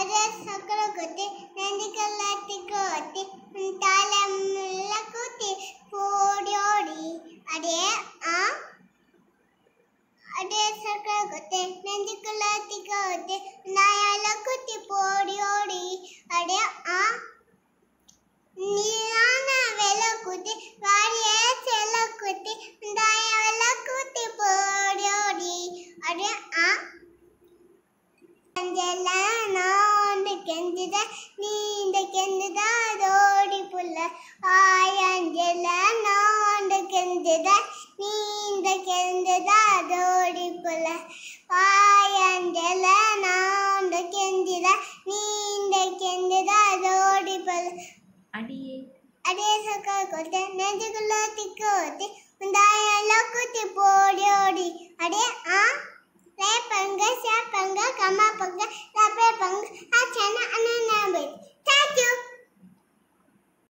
అదే సొక్కల కొట్టి నందికల్లటి కొట్టి తలముల్ల కొట్టి పోడోడి అదే ఆ అదే సొక్కల కొట్టి నందికల్లటి కొట్టి నాయాల కొట్టి పోడోడి అదే ఆ నీరాన వెల కొట్టి వారియే చెల కొట్టి దయవల కొట్టి పోడోడి అదే ఆ అంజలా கெந்துதான் ஓடி புள்ள ஆயஞ்சல நாண்டு கெந்துதான் நீண்ட கெந்துதான் ஓடி புள்ள ஆயஞ்சல நாண்டு கெந்துதான் நீண்ட கெந்துதான் ஓடி புள்ள அடியே அடியே சொக்கா கொத்த நெஞ்சுக்குள்ள திக்கு ஓத்தி உந்தாயெல்லாம் குத்தி போடி ஓடி அடே ஆ ரே பங்க சே பங்க கமா பங்க